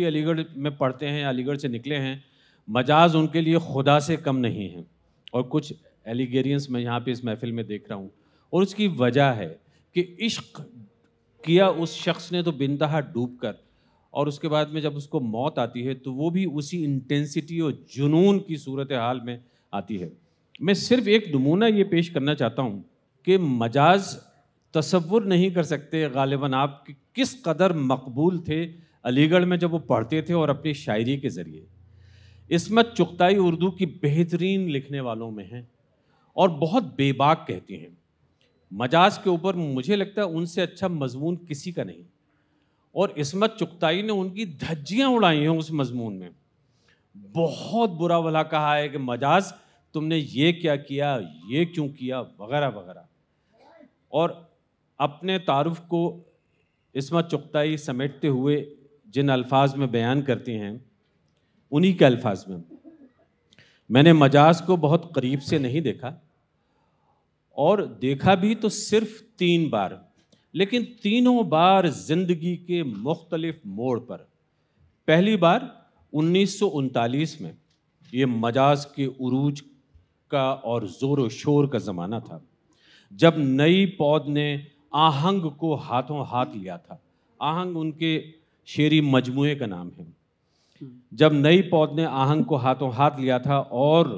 भी अलीगढ़ में पढ़ते हैं अलीगढ़ से निकले हैं मजाज उनके लिए खुदा से कम नहीं है और कुछ एलिगेरियंस मैं यहाँ पे इस महफिल में देख रहा हूँ और उसकी वजह है कि इश्क किया उस शख्स ने तो बिनतहा डूब कर और उसके बाद में जब उसको मौत आती है तो वो भी उसी इंटेंसिटी और जुनून की सूरत हाल में आती है मैं सिर्फ एक नमूना ये पेश करना चाहता हूँ कि मजाज तस्वुर नहीं कर सकते गालिबा आप कि किस कदर मकबूल थे अलीगढ़ में जब वो पढ़ते थे और अपनी शायरी के ज़रिए इसमत चुगताई उर्दू की बेहतरीन लिखने वालों में हैं और बहुत बेबाक कहती हैं मजाज के ऊपर मुझे लगता है उनसे अच्छा मजमून किसी का नहीं और इसमत चुगताई ने उनकी धज्जियाँ उड़ाई हैं उस मजमून में बहुत बुरा भला कहा है कि मजाज तुमने ये क्या किया ये क्यों किया वगैरह वगैरह और अपने तारफ़ को इसमत चुगताई समेटते हुए जिन अल्फाज में बयान करती हैं उन्हीं के अल्फाज में मैंने मजाज को बहुत करीब से नहीं देखा और देखा भी तो सिर्फ तीन बार लेकिन तीनों बार ज़िंदगी के मुख्तलिफ मोड़ पर पहली बार उन्नीस में ये मजाज के उरूज का और ज़ोर शोर का ज़माना था जब नई पौध ने आहंग को हाथों हाथ लिया था आहंग उनके शेरी मजमु का नाम है हम्म। जब नई पौध ने आहंग को हाथों हाथ लिया था और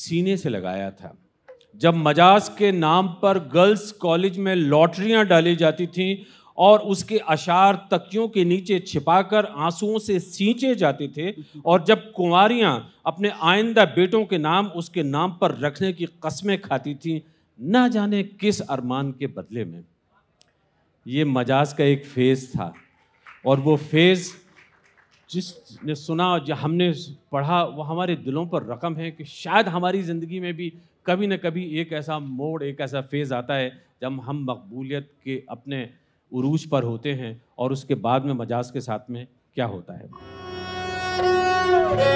सीने से लगाया था जब मजाज के नाम पर गर्ल्स कॉलेज में लॉटरियां डाली जाती थीं और उसके अशार तकियों के नीचे छिपाकर आंसुओं से सींचे जाते थे हम्म। और जब कुंवारियां अपने आइंदा बेटों के नाम उसके नाम पर रखने की कस्में खाती थीं ना जाने किस अरमान के बदले में ये मजाज का एक फेज था और वो फेज़ जिसने सुना जो हमने पढ़ा वो हमारे दिलों पर रकम है कि शायद हमारी ज़िंदगी में भी कभी ना कभी एक ऐसा मोड़ एक ऐसा फेज़ आता है जब हम मकबूलियत के अपने उरूज पर होते हैं और उसके बाद में मजाज के साथ में क्या होता है